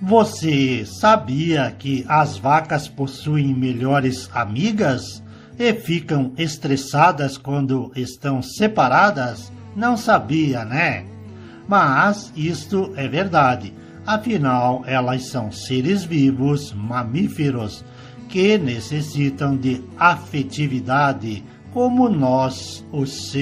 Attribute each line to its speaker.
Speaker 1: Você sabia que as vacas possuem melhores amigas e ficam estressadas quando estão separadas? Não sabia, né? Mas isto é verdade. Afinal, elas são seres vivos, mamíferos, que necessitam de afetividade, como nós, os seres.